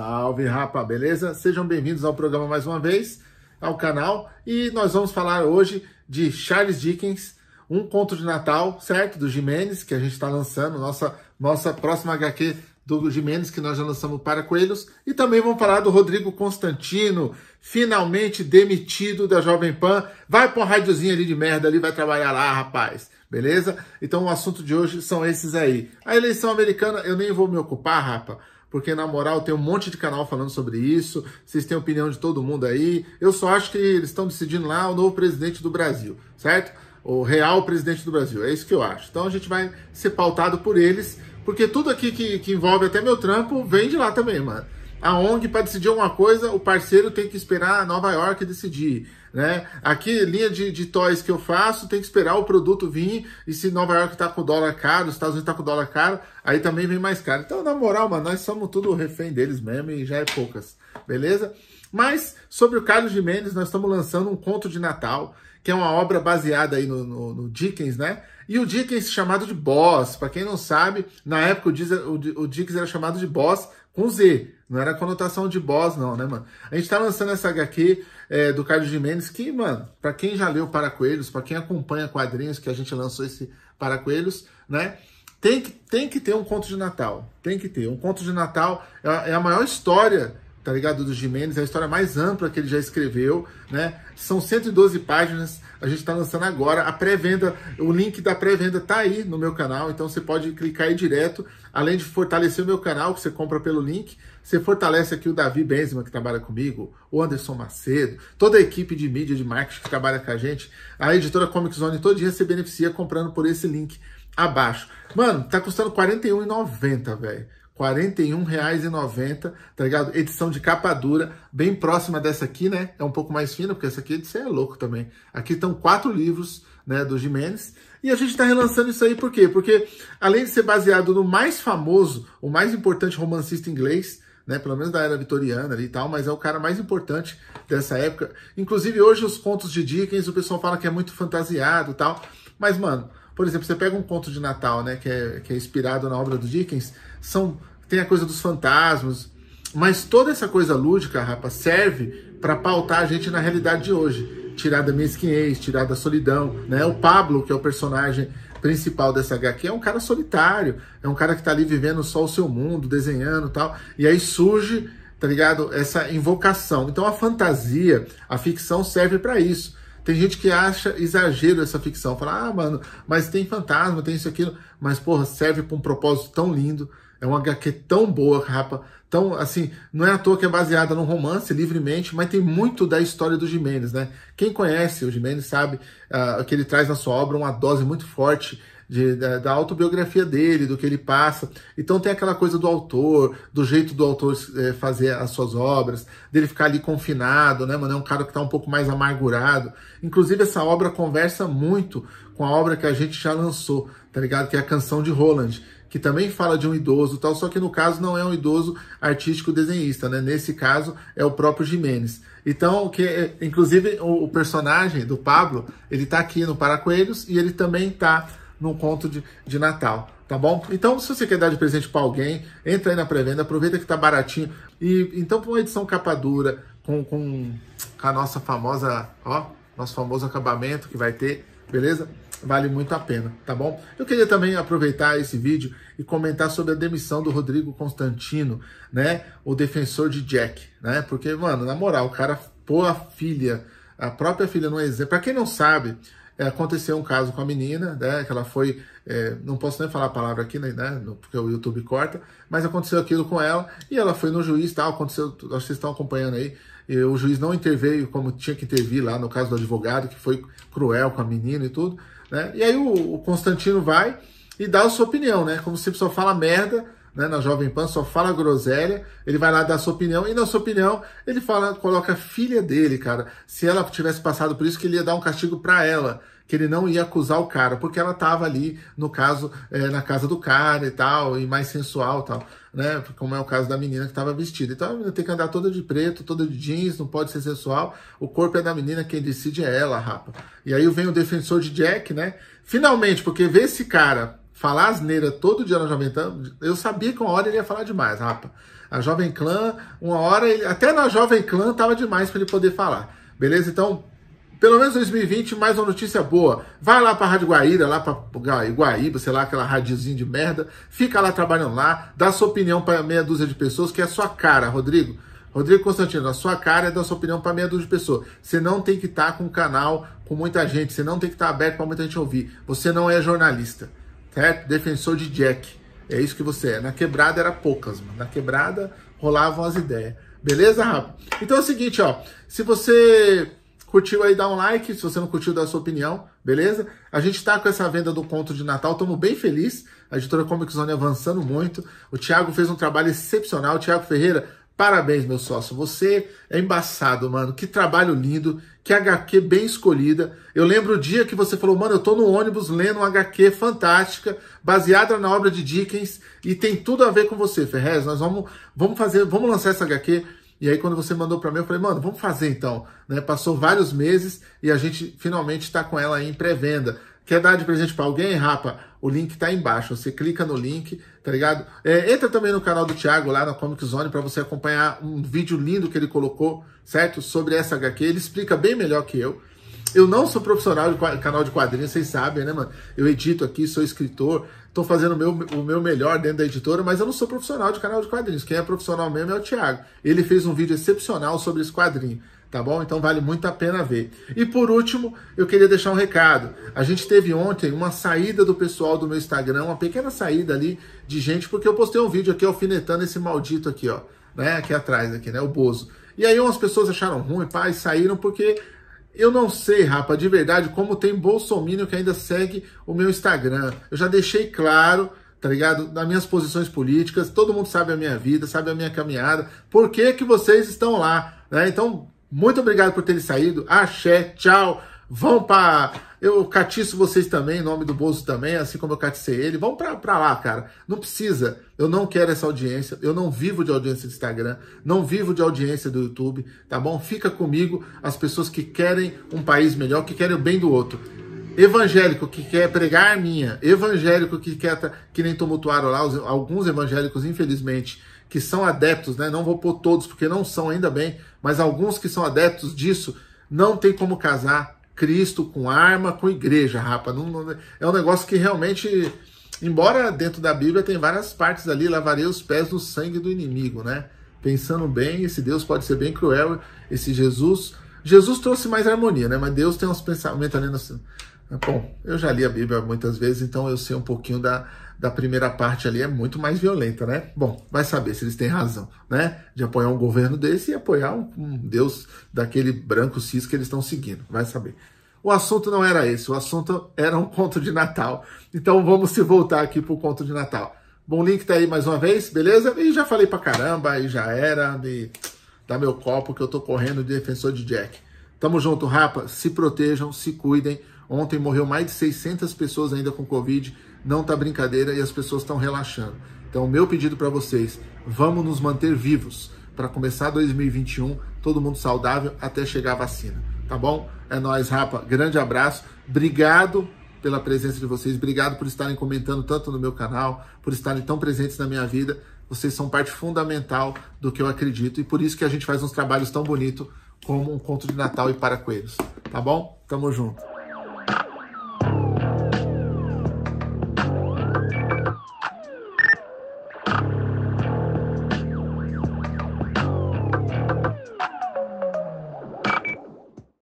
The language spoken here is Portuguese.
Salve, rapa, beleza? Sejam bem-vindos ao programa mais uma vez, ao canal, e nós vamos falar hoje de Charles Dickens, um conto de Natal, certo? Do Jimenez, que a gente está lançando, nossa, nossa próxima HQ do Jimenez, que nós já lançamos para Coelhos, e também vamos falar do Rodrigo Constantino, finalmente demitido da Jovem Pan, vai para um rádiozinho ali de merda ali, vai trabalhar lá, rapaz, beleza? Então o assunto de hoje são esses aí. A eleição americana, eu nem vou me ocupar, rapa, porque na moral tem um monte de canal falando sobre isso, vocês têm opinião de todo mundo aí. Eu só acho que eles estão decidindo lá o novo presidente do Brasil, certo? O real presidente do Brasil, é isso que eu acho. Então a gente vai ser pautado por eles, porque tudo aqui que, que envolve até meu trampo vem de lá também, mano a ONG para decidir alguma coisa, o parceiro tem que esperar Nova York decidir. Né? Aqui, linha de, de toys que eu faço, tem que esperar o produto vir. E se Nova York está com dólar caro, os Estados Unidos está com dólar caro, aí também vem mais caro. Então, na moral, mano, nós somos tudo refém deles mesmo e já é poucas, beleza? Mas sobre o Carlos de Mendes, nós estamos lançando um conto de Natal, que é uma obra baseada aí no, no, no Dickens, né? E o Dickens é chamado de Boss, para quem não sabe, na época o, Diz, o, o Dickens era chamado de Boss com Z. Não era conotação de boss, não, né, mano? A gente tá lançando essa HQ é, do Carlos Jimenez, que, mano, pra quem já leu Para Coelhos, pra quem acompanha quadrinhos, que a gente lançou esse Para Coelhos, né? Tem que, tem que ter um conto de Natal. Tem que ter. Um conto de Natal é é a maior história tá ligado? Do Jimenez, é a história mais ampla que ele já escreveu, né? São 112 páginas, a gente está lançando agora. A pré-venda, o link da pré-venda tá aí no meu canal, então você pode clicar aí direto. Além de fortalecer o meu canal, que você compra pelo link, você fortalece aqui o Davi Benzema, que trabalha comigo, o Anderson Macedo, toda a equipe de mídia, de marketing que trabalha com a gente. A editora Comic Zone todo dia se beneficia comprando por esse link abaixo. Mano, tá custando R$ 41,90, velho. R$ 41,90, tá ligado? Edição de capa dura, bem próxima dessa aqui, né? É um pouco mais fina, porque essa aqui você é louco também. Aqui estão quatro livros, né, do Jimenez. E a gente está relançando isso aí por quê? Porque além de ser baseado no mais famoso, o mais importante romancista inglês, né, pelo menos da era vitoriana ali e tal, mas é o cara mais importante dessa época. Inclusive hoje os contos de Dickens, o pessoal fala que é muito fantasiado e tal, mas mano, por exemplo, você pega um conto de Natal, né, que é, que é inspirado na obra do Dickens, são tem a coisa dos fantasmas, mas toda essa coisa lúdica, rapa, serve para pautar a gente na realidade de hoje. Tirar da mesquinhez, tirar da solidão, né? O Pablo, que é o personagem principal dessa HQ, é um cara solitário, é um cara que está ali vivendo só o seu mundo, desenhando tal. E aí surge, tá ligado? Essa invocação. Então a fantasia, a ficção serve para isso. Tem gente que acha exagero essa ficção, fala, ah, mano, mas tem fantasma, tem isso aquilo, mas porra, serve para um propósito tão lindo, é uma HQ tão boa, rapa. Então, assim, não é à toa que é baseada num romance livremente, mas tem muito da história do Jimenez, né? Quem conhece o Jimenez sabe uh, que ele traz na sua obra uma dose muito forte de, da, da, autobiografia dele, do que ele passa. Então tem aquela coisa do autor, do jeito do autor é, fazer as suas obras, dele ficar ali confinado, né, mano? É um cara que está um pouco mais amargurado. Inclusive, essa obra conversa muito com a obra que a gente já lançou, tá ligado? Que é a Canção de Roland que também fala de um idoso tal, só que no caso não é um idoso artístico desenhista, né? Nesse caso é o próprio Jimenez. Então, que, é, inclusive o, personagem do Pablo, ele tá aqui no Paracoelhos e ele também tá num conto de, de Natal, tá bom? Então, se você quer dar de presente para alguém, entra aí na pré-venda, aproveita que tá baratinho. E então, para uma edição capa dura, com, com, com a nossa famosa, ó, nosso famoso acabamento que vai ter, beleza? vale muito a pena, tá bom? Eu queria também aproveitar esse vídeo e comentar sobre a demissão do Rodrigo Constantino, né? O defensor de Jack, né? Porque, mano, na moral, o cara pôr a filha, a própria filha no é exemplo. Pra quem não sabe, é, aconteceu um caso com a menina, né? Que ela foi. É, não posso nem falar a palavra aqui, né? Porque o YouTube corta, mas aconteceu aquilo com ela e ela foi no juiz, tal. Tá? Aconteceu, vocês estão acompanhando aí. o juiz não interveio como tinha que intervir lá no caso do advogado, que foi cruel com a menina e tudo. Né? E aí o, o, Constantino vai e dá a sua opinião, né? Como sempre só fala merda, né? Na Jovem Pan só fala groselha. Ele vai lá dar a sua opinião e na sua opinião ele fala, coloca a filha dele, cara. Se ela tivesse passado por isso, que ele ia dar um castigo para ela. Que ele não ia acusar o cara, porque ela tava ali, no caso, é, na casa do cara e tal, e mais sensual e tal né? Como é o caso da menina que estava vestida. Então a menina tem que andar toda de preto, toda de jeans, não pode ser sensual. O corpo é da menina, quem decide é ela, rapa. E aí vem o defensor de Jack, né? Finalmente, porque ver esse cara falar asneira todo dia na Jovem Clã, eu sabia que uma hora ele ia falar demais, rapa. A Jovem Clã, uma hora, ele, até na Jovem Clã tava demais para ele poder falar. Beleza? Então, pelo menos 2020, mais uma notícia boa. Vai lá pra Rádio Guaíra, lá pra Guaíba, sei lá, aquela radiozinha de merda. Fica lá trabalhando lá, dá sua opinião para meia dúzia de pessoas, que é a sua cara, Rodrigo. Rodrigo Constantino, a sua cara é dar sua opinião para meia dúzia de pessoas. Você não tem que estar tá com um canal com muita gente, você não tem que estar tá aberto para muita gente ouvir. Você não é jornalista, certo? Defensor de Jack. É isso que você é. Na quebrada era poucas, mano. Na quebrada rolavam as ideias. Beleza, Rafa? Então é o seguinte, ó. Se você Curtiu aí, dá um like. Se você não curtiu, dá a sua opinião, beleza? A gente tá com essa venda do conto de Natal, estamos bem felizes. A editora Comic Zone avançando muito. O Thiago fez um trabalho excepcional. O Thiago Ferreira, parabéns, meu sócio. Você é embaçado, mano. Que trabalho lindo, que HQ bem escolhida. Eu lembro o dia que você falou, mano, eu tô no ônibus lendo uma HQ fantástica, baseada na obra de Dickens, e tem tudo a ver com você, Ferrez. Nós vamos, vamos fazer, vamos lançar essa HQ. E aí, quando você mandou para mim, eu falei, mano, vamos fazer então. Né? Passou vários meses e a gente finalmente está com ela aí em pré-venda. Quer dar de presente para alguém, rapa? O link tá aí embaixo. Você clica no link, tá ligado? É, entra também no canal do Thiago lá na Comic Zone para você acompanhar um vídeo lindo que ele colocou, certo? Sobre essa HQ. Ele explica bem melhor que eu. Eu não sou profissional de canal de quadrinhos, vocês sabem, né, mano? Eu edito aqui, sou escritor, estou fazendo o meu, o meu melhor dentro da editora, mas eu não sou profissional de canal de quadrinhos. Quem é profissional mesmo é o Thiago. Ele fez um vídeo excepcional sobre esse quadrinho, tá bom? Então vale muito a pena ver. E por último, eu queria deixar um recado. A gente teve ontem uma saída do pessoal do meu Instagram, uma pequena saída ali de gente, porque eu postei um vídeo aqui alfinetando esse maldito aqui, ó, né? Aqui atrás, aqui, né? O Bozo. E aí umas pessoas acharam ruim, pá, e saíram porque eu não sei, rapa, de verdade, como tem bolsomínio que ainda segue o meu Instagram. Eu já deixei claro, tá ligado? Das minhas posições políticas, todo mundo sabe a minha vida, sabe a minha caminhada. Por que que vocês estão lá, né? Então, muito obrigado por terem saído. Axé, tchau vão para. Eu catiço vocês também, em nome do Bozo também, assim como eu caticei ele. Vão para lá, cara. Não precisa. Eu não quero essa audiência. Eu não vivo de audiência do Instagram. Não vivo de audiência do YouTube, tá bom? Fica comigo as pessoas que querem um país melhor, que querem o bem do outro. Evangélico que quer pregar a minha, evangélico que quer, que nem tumultuaram lá, os, alguns evangélicos, infelizmente, que são adeptos, né? Não vou pôr todos, porque não são ainda bem, mas alguns que são adeptos disso, não tem como casar Cristo, com arma, com igreja, rapa. Não, não, é um negócio que realmente, embora dentro da Bíblia tem várias partes ali, lavarei os pés no sangue do inimigo, né? Pensando bem, esse Deus pode ser bem cruel, esse Jesus. Jesus trouxe mais harmonia, né? Mas Deus tem uns pensamentos ali no. Bom, eu já li a Bíblia muitas vezes, então eu sei um pouquinho da, da primeira parte ali é muito mais violenta, né? Bom, vai saber se eles têm razão, né? De apoiar um governo desse e apoiar um, um deus daquele branco cis que eles estão seguindo, vai saber. O assunto não era esse, o assunto era um conto de Natal. Então vamos se voltar aqui pro conto de Natal. Bom, o link tá aí mais uma vez, beleza? E já falei pra caramba, e já era, me dá meu copo que eu tô correndo de defensor de Jack. Tamo junto, rapa. Se protejam, se cuidem. Ontem morreu mais de 600 pessoas ainda com Covid não está brincadeira e as pessoas estão relaxando. Então, o meu pedido para vocês, vamos nos manter vivos para começar 2021, todo mundo saudável até chegar a vacina, tá bom? É nós, rapa. Grande abraço. Obrigado pela presença de vocês, obrigado por estarem comentando tanto no meu canal, por estarem tão presentes na minha vida. Vocês são parte fundamental do que eu acredito e por isso que a gente faz uns trabalhos tão bonitos como um conto de Natal e para coelhos, tá bom? Tamo junto.